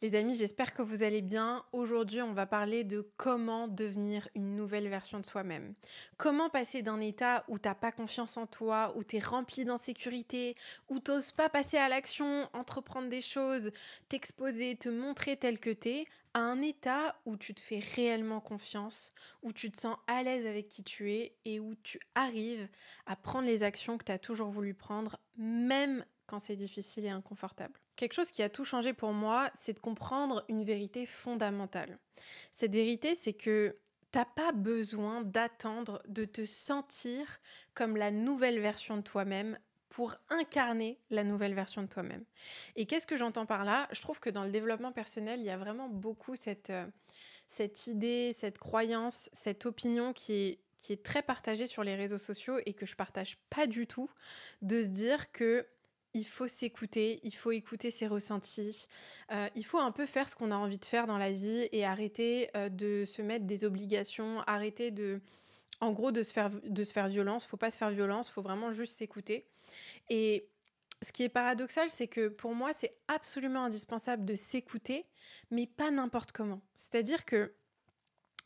Les amis, j'espère que vous allez bien. Aujourd'hui, on va parler de comment devenir une nouvelle version de soi-même. Comment passer d'un état où t'as pas confiance en toi, où t'es rempli d'insécurité, où t'oses pas passer à l'action, entreprendre des choses, t'exposer, te montrer tel que t'es, à un état où tu te fais réellement confiance, où tu te sens à l'aise avec qui tu es et où tu arrives à prendre les actions que t'as toujours voulu prendre, même quand c'est difficile et inconfortable. Quelque chose qui a tout changé pour moi, c'est de comprendre une vérité fondamentale. Cette vérité, c'est que t'as pas besoin d'attendre de te sentir comme la nouvelle version de toi-même pour incarner la nouvelle version de toi-même. Et qu'est-ce que j'entends par là Je trouve que dans le développement personnel, il y a vraiment beaucoup cette, euh, cette idée, cette croyance, cette opinion qui est, qui est très partagée sur les réseaux sociaux et que je partage pas du tout, de se dire que il faut s'écouter, il faut écouter ses ressentis, euh, il faut un peu faire ce qu'on a envie de faire dans la vie et arrêter euh, de se mettre des obligations, arrêter de, en gros, de se faire, de se faire violence. Faut pas se faire violence, il faut vraiment juste s'écouter. Et ce qui est paradoxal, c'est que pour moi, c'est absolument indispensable de s'écouter, mais pas n'importe comment. C'est-à-dire que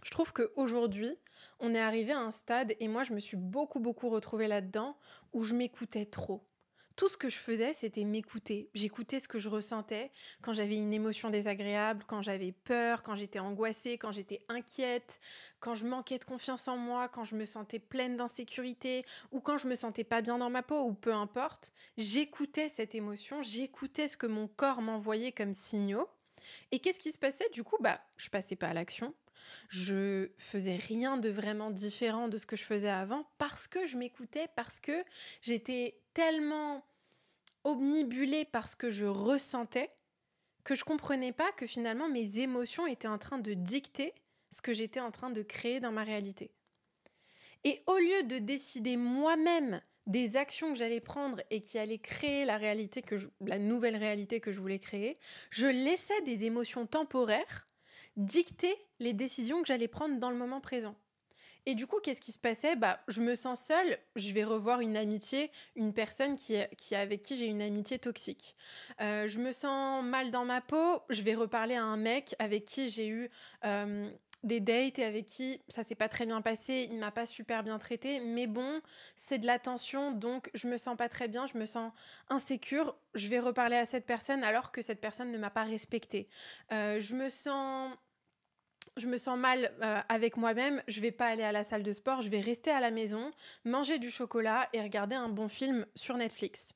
je trouve qu'aujourd'hui, on est arrivé à un stade, et moi je me suis beaucoup beaucoup retrouvée là-dedans, où je m'écoutais trop tout ce que je faisais, c'était m'écouter. J'écoutais ce que je ressentais quand j'avais une émotion désagréable, quand j'avais peur, quand j'étais angoissée, quand j'étais inquiète, quand je manquais de confiance en moi, quand je me sentais pleine d'insécurité ou quand je me sentais pas bien dans ma peau ou peu importe. J'écoutais cette émotion, j'écoutais ce que mon corps m'envoyait comme signaux. Et qu'est-ce qui se passait du coup Bah, je passais pas à l'action. Je faisais rien de vraiment différent de ce que je faisais avant parce que je m'écoutais, parce que j'étais tellement omnibulée par ce que je ressentais que je comprenais pas que finalement mes émotions étaient en train de dicter ce que j'étais en train de créer dans ma réalité. Et au lieu de décider moi-même des actions que j'allais prendre et qui allaient créer la réalité que la nouvelle réalité que je voulais créer, je laissais des émotions temporaires dicter les décisions que j'allais prendre dans le moment présent. Et du coup, qu'est-ce qui se passait bah, Je me sens seule, je vais revoir une amitié, une personne qui, qui avec qui j'ai une amitié toxique. Euh, je me sens mal dans ma peau, je vais reparler à un mec avec qui j'ai eu euh, des dates et avec qui ça s'est pas très bien passé, il m'a pas super bien traité, mais bon, c'est de l'attention, donc je me sens pas très bien, je me sens insécure, je vais reparler à cette personne alors que cette personne ne m'a pas respecté, euh, je me sens je me sens mal euh, avec moi-même, je vais pas aller à la salle de sport, je vais rester à la maison, manger du chocolat et regarder un bon film sur Netflix.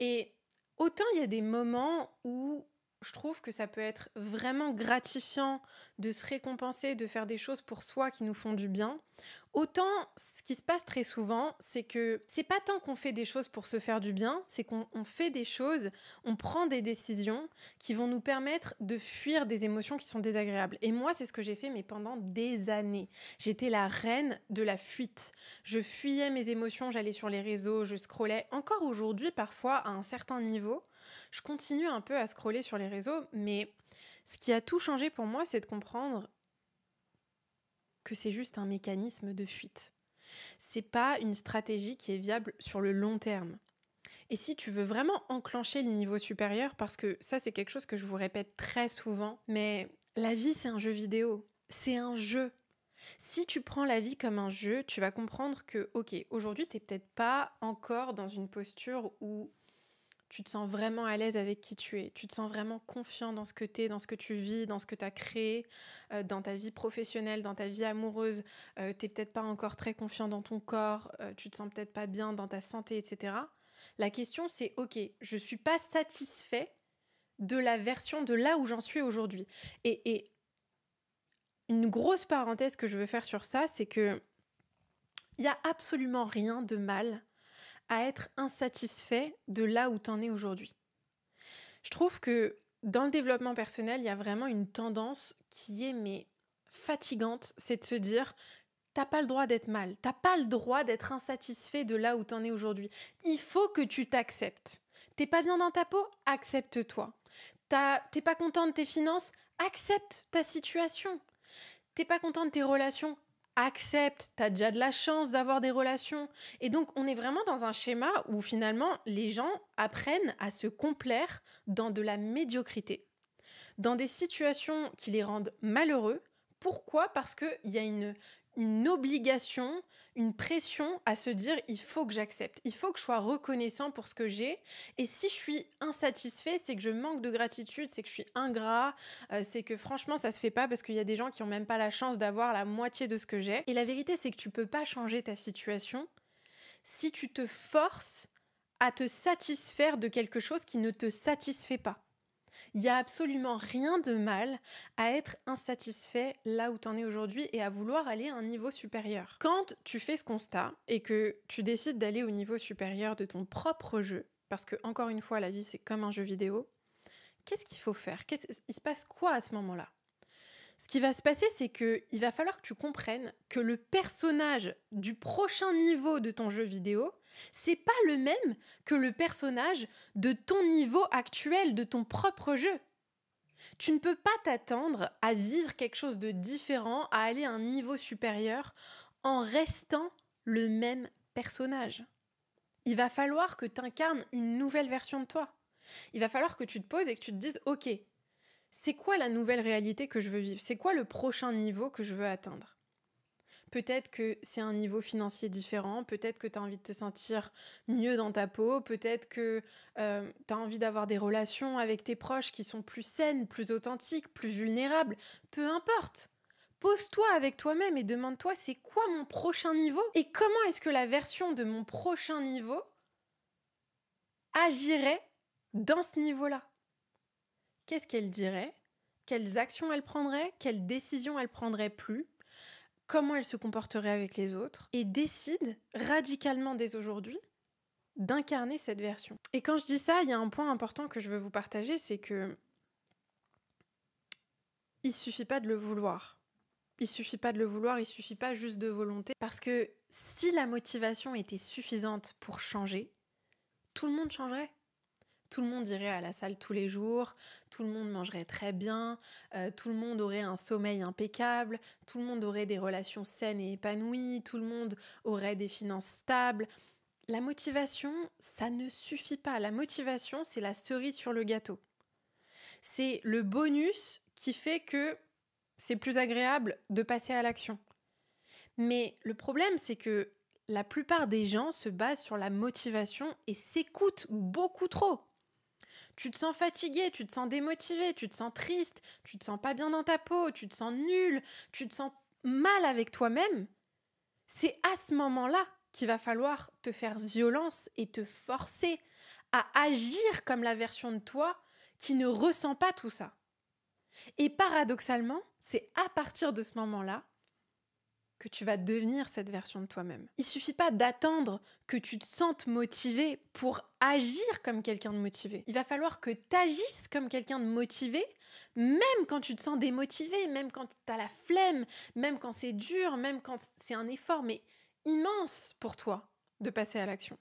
Et autant il y a des moments où je trouve que ça peut être vraiment gratifiant de se récompenser, de faire des choses pour soi qui nous font du bien. Autant ce qui se passe très souvent, c'est que c'est pas tant qu'on fait des choses pour se faire du bien, c'est qu'on fait des choses, on prend des décisions qui vont nous permettre de fuir des émotions qui sont désagréables. Et moi, c'est ce que j'ai fait, mais pendant des années. J'étais la reine de la fuite. Je fuyais mes émotions, j'allais sur les réseaux, je scrollais. Encore aujourd'hui, parfois, à un certain niveau, je continue un peu à scroller sur les réseaux, mais ce qui a tout changé pour moi, c'est de comprendre que c'est juste un mécanisme de fuite. C'est pas une stratégie qui est viable sur le long terme. Et si tu veux vraiment enclencher le niveau supérieur, parce que ça c'est quelque chose que je vous répète très souvent, mais la vie c'est un jeu vidéo, c'est un jeu. Si tu prends la vie comme un jeu, tu vas comprendre que, ok, aujourd'hui, t'es peut-être pas encore dans une posture où tu te sens vraiment à l'aise avec qui tu es, tu te sens vraiment confiant dans ce que tu es, dans ce que tu vis, dans ce que tu as créé, euh, dans ta vie professionnelle, dans ta vie amoureuse, euh, T'es tu peut-être pas encore très confiant dans ton corps, tu euh, tu te sens peut-être pas bien dans ta santé, etc. La question c'est, ok, je ne suis pas satisfait de la version de là où j'en suis aujourd'hui. Et, une grosse parenthèse que je veux faire sur ça, c'est que il n'y a absolument rien de mal à être insatisfait de là où tu en es aujourd'hui. Je trouve que dans le développement personnel, il y a vraiment une tendance qui est mais fatigante, c'est de se dire T'as pas le droit d'être mal, t'as pas le droit d'être insatisfait de là où t'en es aujourd'hui. Il faut que tu t'acceptes. T'es pas bien dans ta peau, accepte-toi. T'es pas content de tes finances, accepte ta situation. T'es pas content de tes relations, accepte, t'as déjà de la chance d'avoir des relations. Et donc, on est vraiment dans un schéma où finalement, les gens apprennent à se complaire dans de la médiocrité, dans des situations qui les rendent malheureux. Pourquoi Parce qu'il y a une, une obligation, une pression à se dire il faut que j'accepte, il faut que je sois reconnaissant pour ce que j'ai. Et si je suis insatisfait, c'est que je manque de gratitude, c'est que je suis ingrat, euh, c'est que franchement ça se fait pas parce qu'il y a des gens qui ont même pas la chance d'avoir la moitié de ce que j'ai. Et la vérité c'est que tu peux pas changer ta situation si tu te forces à te satisfaire de quelque chose qui ne te satisfait pas. Il n'y a absolument rien de mal à être insatisfait là où tu en es aujourd'hui et à vouloir aller à un niveau supérieur. Quand tu fais ce constat et que tu décides d'aller au niveau supérieur de ton propre jeu, parce que encore une fois, la vie c'est comme un jeu vidéo, qu'est-ce qu'il faut faire Il se passe quoi à ce moment-là ce qui va se passer, c'est que il va falloir que tu comprennes que le personnage du prochain niveau de ton jeu vidéo, c'est pas le même que le personnage de ton niveau actuel, de ton propre jeu. Tu ne peux pas t'attendre à vivre quelque chose de différent, à aller à un niveau supérieur en restant le même personnage. Il va falloir que tu incarnes une nouvelle version de toi. Il va falloir que tu te poses et que tu te dises OK, c'est quoi la nouvelle réalité que je veux vivre C'est quoi le prochain niveau que je veux atteindre Peut-être que c'est un niveau financier différent, peut-être que tu as envie de te sentir mieux dans ta peau, peut-être que euh, t'as tu as envie d'avoir des relations avec tes proches qui sont plus saines, plus authentiques, plus vulnérables, peu importe. Pose-toi avec toi-même et demande-toi c'est quoi mon prochain niveau et comment est-ce que la version de mon prochain niveau agirait dans ce niveau-là. Qu'est-ce qu'elle dirait Quelles actions elle prendrait Quelles décisions elle prendrait plus comment elle se comporterait avec les autres, et décide radicalement dès aujourd'hui d'incarner cette version. Et quand je dis ça, il y a un point important que je veux vous partager, c'est que il suffit pas de le vouloir. Il suffit pas de le vouloir, il suffit pas juste de volonté parce que si la motivation était suffisante pour changer, tout le monde changerait tout le monde irait à la salle tous les jours, tout le monde mangerait très bien, euh, tout le monde aurait un sommeil impeccable, tout le monde aurait des relations saines et épanouies, tout le monde aurait des finances stables. La motivation, ça ne suffit pas. La motivation, c'est la cerise sur le gâteau. C'est le bonus qui fait que c'est plus agréable de passer à l'action. Mais le problème, c'est que la plupart des gens se basent sur la motivation et s'écoutent beaucoup trop tu te sens fatigué, tu te sens démotivé, tu te sens triste, tu te sens pas bien dans ta peau, tu te sens nul, tu te sens mal avec toi-même, c'est à ce moment-là qu'il va falloir te faire violence et te forcer à agir comme la version de toi qui ne ressent pas tout ça. Et paradoxalement, c'est à partir de ce moment-là que tu vas devenir cette version de toi-même. Il suffit pas d'attendre que tu te sentes motivé pour agir comme quelqu'un de motivé. Il va falloir que tu agisses comme quelqu'un de motivé, même quand tu te sens démotivé, même quand tu as la flemme, même quand c'est dur, même quand c'est un effort mais immense pour toi de passer à l'action.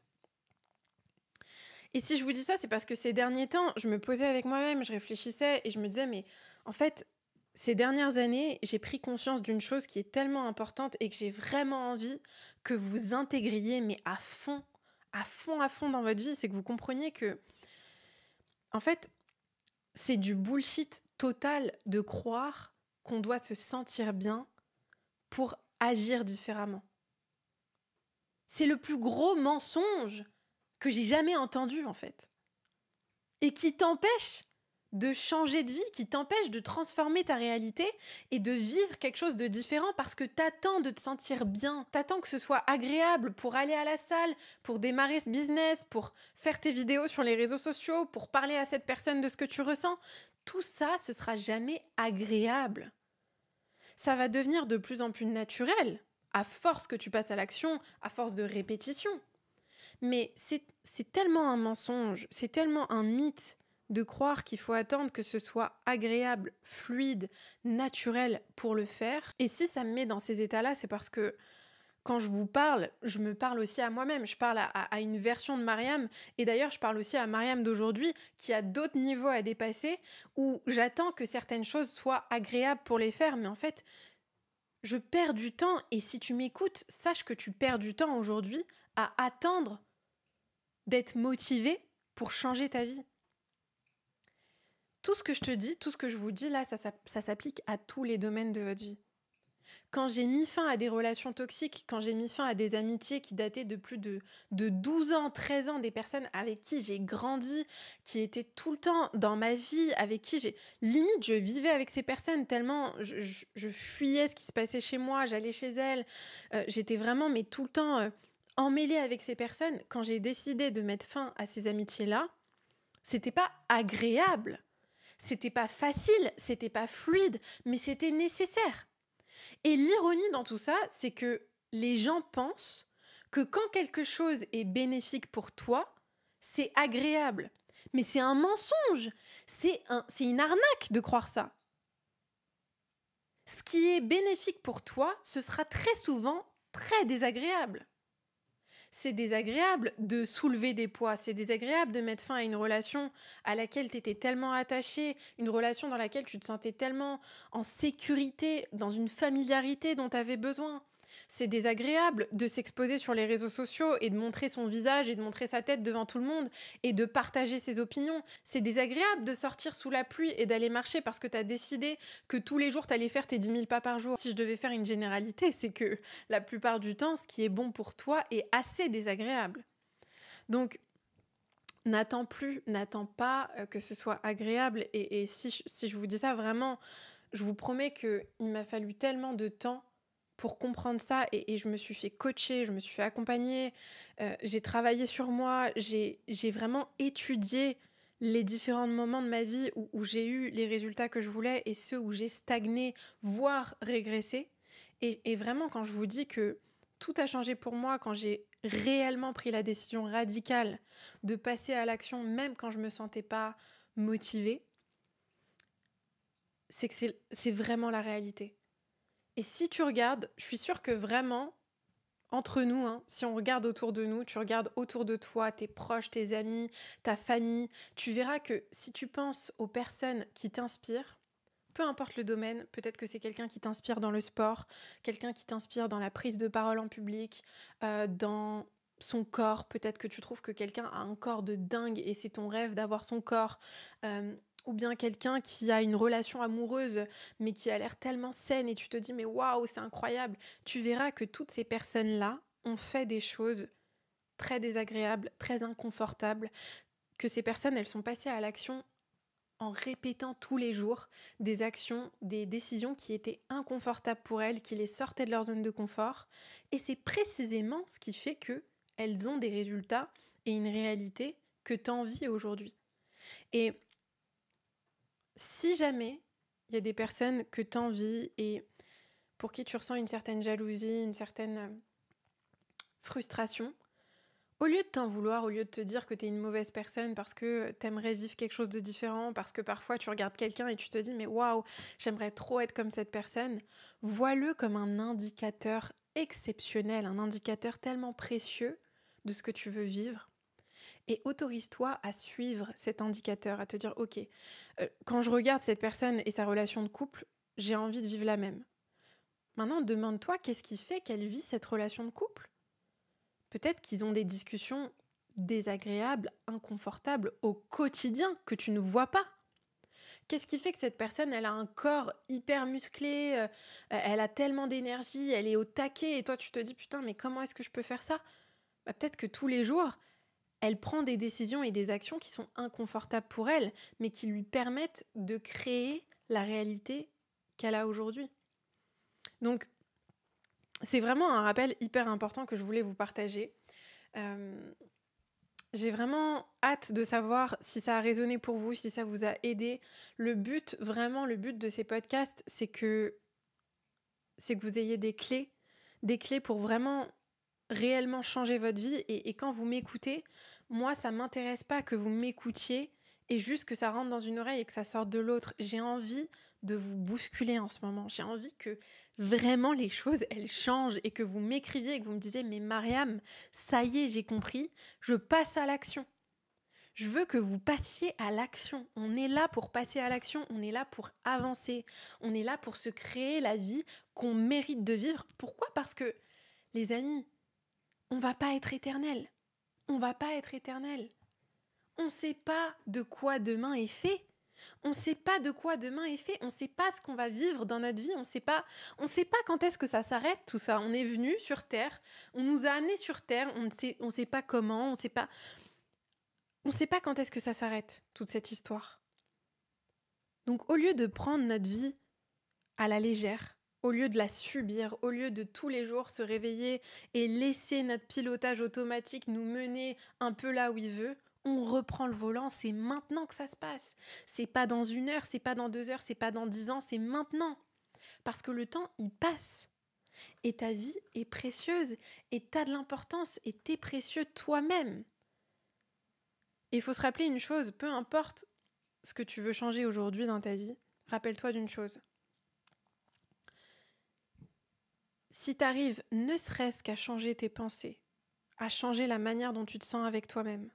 Et si je vous dis ça, c'est parce que ces derniers temps, je me posais avec moi-même, je réfléchissais et je me disais mais en fait, ces dernières années, j'ai pris conscience d'une chose qui est tellement importante et que j'ai vraiment envie que vous intégriez, mais à fond, à fond, à fond dans votre vie, c'est que vous compreniez que, en fait, c'est du bullshit total de croire qu'on doit se sentir bien pour agir différemment. C'est le plus gros mensonge que j'ai jamais entendu, en fait. Et qui t'empêche de changer de vie qui t'empêche de transformer ta réalité et de vivre quelque chose de différent parce que t'attends de te sentir bien, t'attends que ce soit agréable pour aller à la salle, pour démarrer ce business, pour faire tes vidéos sur les réseaux sociaux, pour parler à cette personne de ce que tu ressens. Tout ça, ce sera jamais agréable. Ça va devenir de plus en plus naturel, à force que tu passes à l'action, à force de répétition. Mais c'est tellement un mensonge, c'est tellement un mythe de croire qu'il faut attendre que ce soit agréable, fluide, naturel pour le faire. Et si ça me met dans ces états-là, c'est parce que quand je vous parle, je me parle aussi à moi-même, je parle à, une version de Mariam, et d'ailleurs je parle aussi à Mariam d'aujourd'hui, qui a d'autres niveaux à dépasser, où j'attends que certaines choses soient agréables pour les faire, mais en fait, je perds du temps, et si tu m'écoutes, sache que tu perds du temps aujourd'hui à attendre d'être motivé pour changer ta vie. Tout ce que je te dis, tout ce que je vous dis, là, ça, s'applique à tous les domaines de votre vie. Quand j'ai mis fin à des relations toxiques, quand j'ai mis fin à des amitiés qui dataient de plus de, 12 ans, 13 ans, des personnes avec qui j'ai grandi, qui étaient tout le temps dans ma vie, avec qui j'ai... Limite, je vivais avec ces personnes tellement je, fuyais ce qui se passait chez moi, j'allais chez elles, euh, j'étais vraiment, mais tout le temps emmêlé euh, emmêlée avec ces personnes. Quand j'ai décidé de mettre fin à ces amitiés-là, c'était pas agréable c'était pas facile, c'était pas fluide, mais c'était nécessaire. Et l'ironie dans tout ça, c'est que les gens pensent que quand quelque chose est bénéfique pour toi, c'est agréable. Mais c'est un mensonge, c'est un, une arnaque de croire ça. Ce qui est bénéfique pour toi, ce sera très souvent très désagréable c'est désagréable de soulever des poids, c'est désagréable de mettre fin à une relation à laquelle tu étais tellement attaché, une relation dans laquelle tu te sentais tellement en sécurité, dans une familiarité dont tu avais besoin c'est désagréable de s'exposer sur les réseaux sociaux et de montrer son visage et de montrer sa tête devant tout le monde et de partager ses opinions. C'est désagréable de sortir sous la pluie et d'aller marcher parce que t'as décidé que tous les jours t'allais faire tes 10 000 pas par jour. Si je devais faire une généralité, c'est que la plupart du temps, ce qui est bon pour toi est assez désagréable. Donc, n'attends plus, n'attends pas euh, que ce soit agréable. Et, si, je, si, je vous dis ça vraiment, je vous promets qu'il m'a fallu tellement de temps pour comprendre ça et, je me suis fait coacher, je me suis fait accompagner, euh, j'ai travaillé sur moi, j'ai vraiment étudié les différents moments de ma vie où, j'ai eu les résultats que je voulais et ceux où j'ai stagné, voire régressé. Et, et, vraiment, quand je vous dis que tout a changé pour moi, quand j'ai réellement pris la décision radicale de passer à l'action, même quand je me sentais pas motivée, c'est que c'est vraiment la réalité. Et si tu regardes, je suis sûre que vraiment, entre nous, hein, si on regarde autour de nous, tu regardes autour de toi, tes proches, tes amis, ta famille, tu verras que si tu penses aux personnes qui t'inspirent, peu importe le domaine, peut-être que c'est quelqu'un qui t'inspire dans le sport, quelqu'un qui t'inspire dans la prise de parole en public, euh, dans son corps, peut-être que tu trouves que quelqu'un a un corps de dingue et c'est ton rêve d'avoir son corps. Euh, ou bien quelqu'un qui a une relation amoureuse mais qui a l'air tellement saine et tu te dis mais waouh c'est incroyable, tu verras que toutes ces personnes-là ont fait des choses très désagréables, très inconfortables, que ces personnes elles sont passées à l'action en répétant tous les jours des actions, des décisions qui étaient inconfortables pour elles, qui les sortaient de leur zone de confort et c'est précisément ce qui fait que elles ont des résultats et une réalité que tu envie aujourd'hui. Et si jamais il y a des personnes que tu envies et pour qui tu ressens une certaine jalousie, une certaine euh, frustration, au lieu de t'en vouloir, au lieu de te dire que tu es une mauvaise personne parce que t'aimerais vivre quelque chose de différent, parce que parfois tu regardes quelqu'un et tu te dis mais waouh, j'aimerais trop être comme cette personne, vois-le comme un indicateur exceptionnel, un indicateur tellement précieux de ce que tu veux vivre, et autorise-toi à suivre cet indicateur, à te dire, ok, euh, quand je regarde cette personne et sa relation de couple, j'ai envie de vivre la même. Maintenant, demande-toi qu'est-ce qui fait qu'elle vit cette relation de couple. Peut-être qu'ils ont des discussions désagréables, inconfortables au quotidien que tu ne vois pas. Qu'est-ce qui fait que cette personne, elle a un corps hyper musclé, euh, elle a tellement d'énergie, elle est au taquet, et toi tu te dis putain, mais comment est-ce que je peux faire ça bah, Peut-être que tous les jours, elle prend des décisions et des actions qui sont inconfortables pour elle, mais qui lui permettent de créer la réalité qu'elle a aujourd'hui. Donc, c'est vraiment un rappel hyper important que je voulais vous partager. Euh, j'ai vraiment hâte de savoir si ça a résonné pour vous, si ça vous a aidé. Le but, vraiment, le but de ces podcasts, c'est que c'est que vous ayez des clés, des clés pour vraiment réellement changer votre vie. et quand vous m'écoutez, moi, ça m'intéresse pas que vous m'écoutiez et juste que ça rentre dans une oreille et que ça sorte de l'autre. J'ai envie de vous bousculer en ce moment. J'ai envie que vraiment les choses, elles changent et que vous m'écriviez et que vous me disiez, mais Mariam, ça y est, j'ai compris, je passe à l'action. Je veux que vous passiez à l'action. On est là pour passer à l'action, on est là pour avancer, on est là pour se créer la vie qu'on mérite de vivre. Pourquoi Parce que, les amis, on va pas être éternel on va pas être éternel. On ne sait pas de quoi demain est fait. On ne sait pas de quoi demain est fait. On ne sait pas ce qu'on va vivre dans notre vie. On ne sait pas. On sait pas quand est-ce que ça s'arrête tout ça. On est venu sur Terre. On nous a amenés sur Terre. On ne sait. On sait pas comment. On sait pas. On ne sait pas quand est-ce que ça s'arrête toute cette histoire. Donc au lieu de prendre notre vie à la légère, au lieu de la subir, au lieu de tous les jours se réveiller et laisser notre pilotage automatique nous mener un peu là où il veut, on reprend le volant, c'est maintenant que ça se passe. C'est pas dans une heure, c'est pas dans deux heures, c'est pas dans dix ans, c'est maintenant. Parce que le temps, il passe. Et ta vie est précieuse, et t'as de l'importance, et t'es précieux toi-même. Et il faut se rappeler une chose, peu importe ce que tu veux changer aujourd'hui dans ta vie, rappelle-toi d'une chose, si tu arrives ne serait-ce qu'à changer tes pensées, à changer la manière dont tu te sens avec toi-même,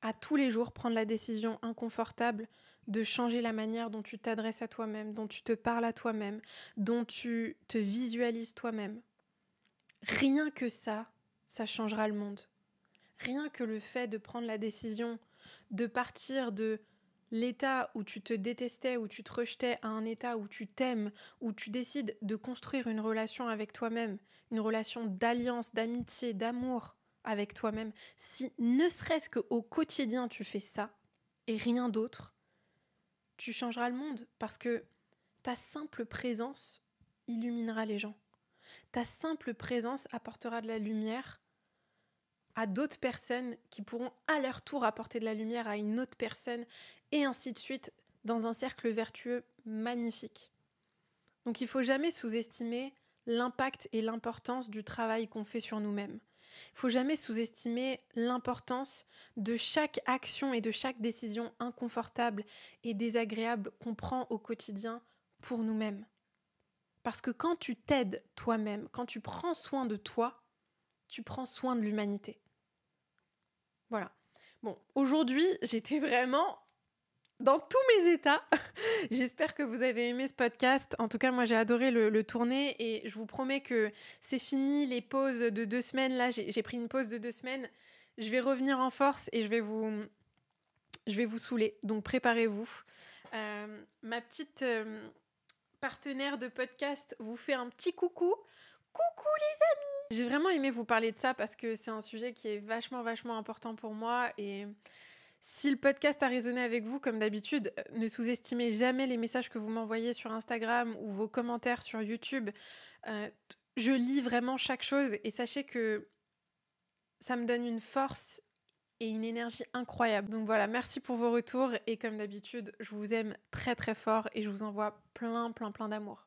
à tous les jours prendre la décision inconfortable de changer la manière dont tu t'adresses à toi-même, dont tu te parles à toi-même, dont tu te visualises toi-même. Rien que ça, ça changera le monde. Rien que le fait de prendre la décision de partir de l'état où tu te détestais, où tu te rejetais, à un état où tu t'aimes, où tu décides de construire une relation avec toi-même, une relation d'alliance, d'amitié, d'amour avec toi-même, si ne serait-ce qu'au quotidien tu fais ça et rien d'autre, tu changeras le monde parce que ta simple présence illuminera les gens. Ta simple présence apportera de la lumière à d'autres personnes qui pourront à leur tour apporter de la lumière à une autre personne et ainsi de suite, dans un cercle vertueux magnifique. Donc il ne faut jamais sous-estimer l'impact et l'importance du travail qu'on fait sur nous-mêmes. Il ne faut jamais sous-estimer l'importance de chaque action et de chaque décision inconfortable et désagréable qu'on prend au quotidien pour nous-mêmes. Parce que quand tu t'aides toi-même, quand tu prends soin de toi, tu prends soin de l'humanité. Voilà. Bon, aujourd'hui, j'étais vraiment dans tous mes états. J'espère que vous avez aimé ce podcast. En tout cas, moi, j'ai adoré le, tourner et je vous promets que c'est fini les pauses de deux semaines. Là, j'ai pris une pause de deux semaines. Je vais revenir en force et je vais vous, je vais vous saouler. Donc, préparez-vous. Euh, ma petite euh, partenaire de podcast vous fait un petit coucou. Coucou les amis J'ai vraiment aimé vous parler de ça parce que c'est un sujet qui est vachement, vachement important pour moi et si le podcast a résonné avec vous, comme d'habitude, euh, ne sous-estimez jamais les messages que vous m'envoyez sur Instagram ou vos commentaires sur YouTube. Euh, je lis vraiment chaque chose et sachez que ça me donne une force et une énergie incroyable. Donc voilà, merci pour vos retours et comme d'habitude, je vous aime très très fort et je vous envoie plein plein plein d'amour.